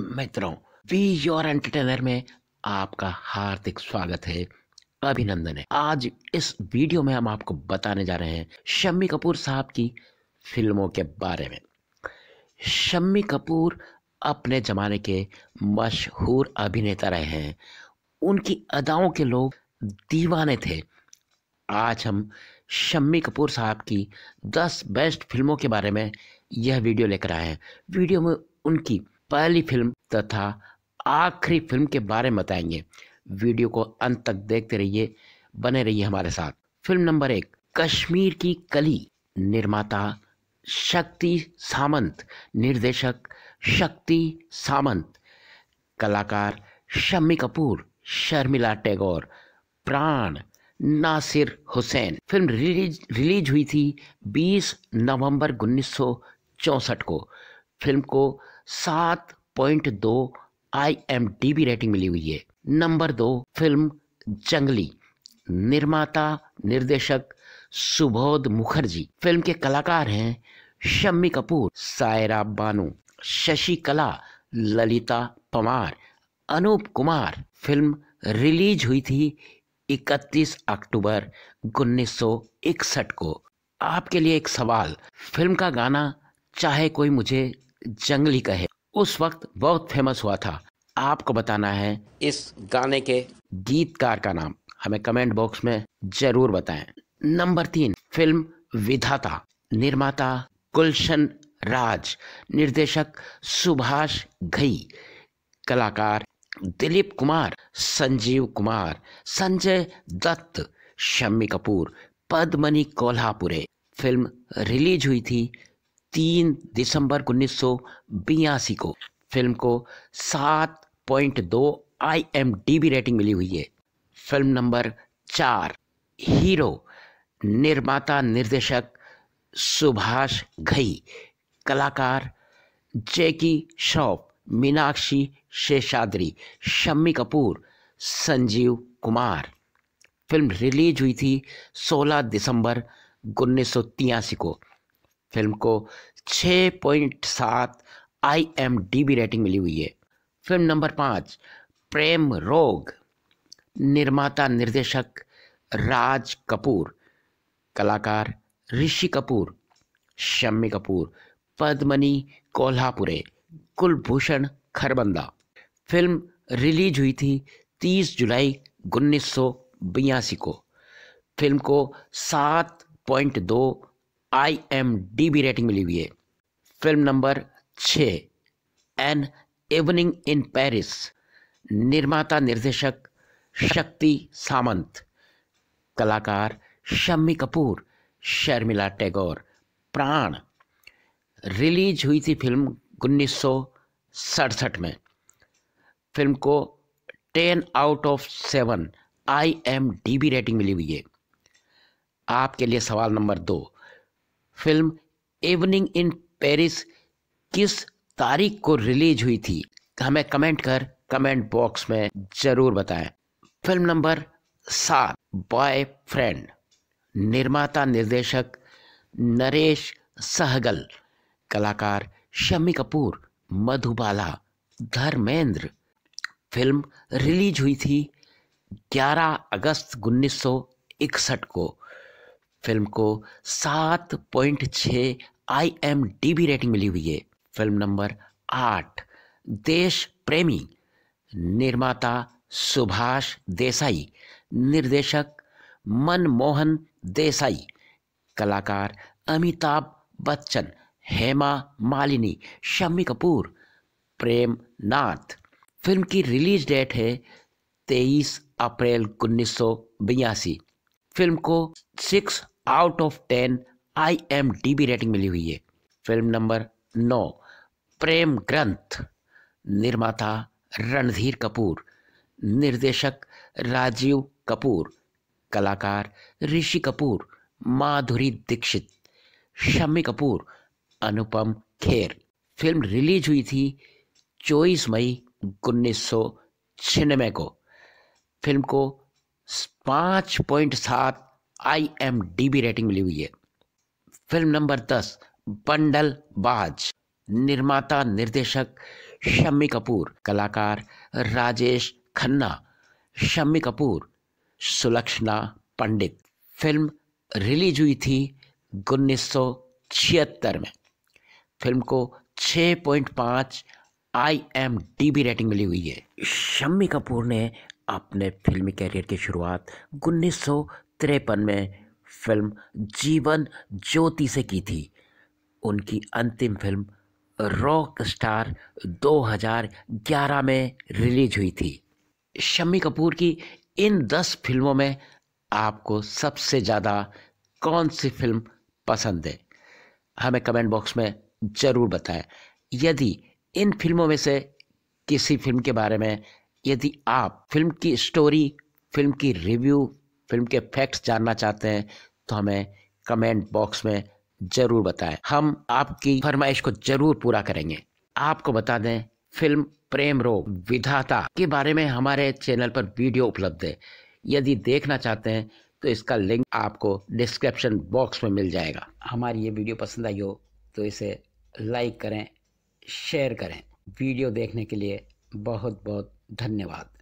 मित्रों we your entertainer में आपका हार्दिक स्वागत है अभिनंदन है आज इस वीडियो में हम आपको बताने जा रहे हैं शम्मी कपूर साहब की फिल्मों के बारे में शम्मी कपूर अपने ज़माने के मशहूर अभिनेता रहे हैं उनकी अदाओं के लोग दीवाने थे आज हम शम्मी कपूर साहब की 10 बेस्ट फिल्मों के बारे में यह वीडियो लेकर आए हैं वीडियो में उनकी पहली फिल्म तथा आखिरी फिल्म के बारे में बताएंगे वीडियो को अंत तक देखते रहिए बने रहिए हमारे साथ फिल्म नंबर एक कश्मीर की कली निर्माता शक्ति सामंत निर्देशक शक्ति सामंत कलाकार Shammi Kapoor Sharmila Tagore Pran Nasir Hussain film release release हुई थी 20 नवंबर उन्नीस को फिल्म को सात पॉइंट दो I M D B rating मिली हुई है नंबर दो फिल्म जंगली निर्माता निर्देशक सुबोध मुखर्जी फिल्म के कलाकार हैं Shammi Kapoor Saira Banu Shashikala Lalita Pawar Anoop Kumar film release हुई थी 31 अक्टूबर उन्नीस को आपके लिए एक सवाल फिल्म का गाना चाहे कोई मुझे जंगली कहे उस वक्त बहुत फेमस हुआ था आपको बताना है इस गाने के गीतकार का नाम हमें कमेंट बॉक्स में जरूर बताएं नंबर तीन फिल्म विधाता निर्माता गुलशन राज निर्देशक सुभाष घई कलाकार दिलीप कुमार संजीव कुमार संजय दत्त शम्मी कपूर पद्मनी कोल्हापुरे फिल्म रिलीज हुई थी तीन दिसंबर उन्नीस को फिल्म को सात पॉइंट दो I M D B rating मिली हुई है फिल्म नंबर चार हीरो निर्माता निर्देशक सुभाष घई कलाकार जैकी श्रॉफ मीनाक्षी शेषाद्री शम्मी कपूर संजीव कुमार फिल्म रिलीज हुई थी 16 दिसंबर उन्नीस को फिल्म को 6.7 पॉइंट रेटिंग मिली हुई है फिल्म नंबर पाँच प्रेम रोग निर्माता निर्देशक राज कपूर कलाकार ऋषि कपूर शम्मी कपूर पद्मनी कोल्हापुरे कुलभूषण खरबंदा फिल्म रिलीज हुई थी 30 जुलाई उन्नीस को फिल्म को 7.2 I M D B rating मिली हुई है फिल्म नंबर छ एन एवनिंग इन पेरिस निर्माता निर्देशक शक्ति सामंत कलाकार शम्मी कपूर शर्मिला टैगोर प्राण रिलीज हुई थी फिल्म उन्नीस में फिल्म को ten out of seven I M D B rating मिली हुई है आपके लिए सवाल नंबर दो फिल्म इवनिंग इन पेरिस किस तारीख को रिलीज हुई थी हमें कमेंट कर कमेंट बॉक्स में जरूर बताएं फिल्म नंबर सात बॉय फ्रेंड निर्माता निर्देशक नरेश सहगल कलाकार शमी कपूर मधुबाला धर्मेंद्र फिल्म रिलीज हुई थी 11 अगस्त 1961 को फिल्म को सात पॉइंट छ I M D B rating मिली हुई है फिल्म नंबर आठ देश प्रेमी निर्माता सुभाष देसाई निर्देशक मनमोहन देसाई कलाकार अमिताभ बच्चन हेमा मालिनी शम्मी कपूर प्रेम नाथ फिल्म की रिलीज डेट है 23 अप्रैल उन्नीस फिल्म को six out of ten I M D B rating मिली हुई है फिल्म नंबर नौ प्रेम ग्रंथ निर्माता रणधीर कपूर निर्देशक राजीव कपूर कलाकार ऋषि कपूर माधुरी दीक्षित शम्मी कपूर अनुपम खेर फिल्म रिलीज हुई थी 24 मई उन्नीस सौ को फिल्म को पाँच पॉइंट सात I M D B rating मिली हुई है फिल्म नंबर दस बंडल बाज निर्माता निर्देशक शम्मी कपूर कलाकार राजेश खन्ना शम्मी कपूर सुलक्षणा पंडित फिल्म रिलीज हुई थी उन्नीस में फिल्म को 6.5 I M D B rating मिली हुई है शम्मी कपूर ने अपने फिल्मी कैरियर की शुरुआत उन्नीस तिरपन में फिल्म जीवन ज्योति से की थी उनकी अंतिम फिल्म रॉक स्टार 2011 में रिलीज हुई थी शम्मी कपूर की इन दस फिल्मों में आपको सबसे ज़्यादा कौन सी फिल्म पसंद है हमें कमेंट बॉक्स में ज़रूर बताएं यदि इन फिल्मों में से किसी फिल्म के बारे में यदि आप फिल्म की स्टोरी फिल्म की रिव्यू फिल्म के फैक्ट्स जानना चाहते हैं तो हमें कमेंट बॉक्स में ज़रूर बताएं हम आपकी फरमाइश को ज़रूर पूरा करेंगे आपको बता दें फिल्म प्रेम रोग विधाता के बारे में हमारे चैनल पर वीडियो उपलब्ध है यदि देखना चाहते हैं तो इसका लिंक आपको डिस्क्रिप्शन बॉक्स में मिल जाएगा हमारी ये वीडियो पसंद आई हो तो इसे लाइक करें शेयर करें वीडियो देखने के लिए बहुत बहुत धन्यवाद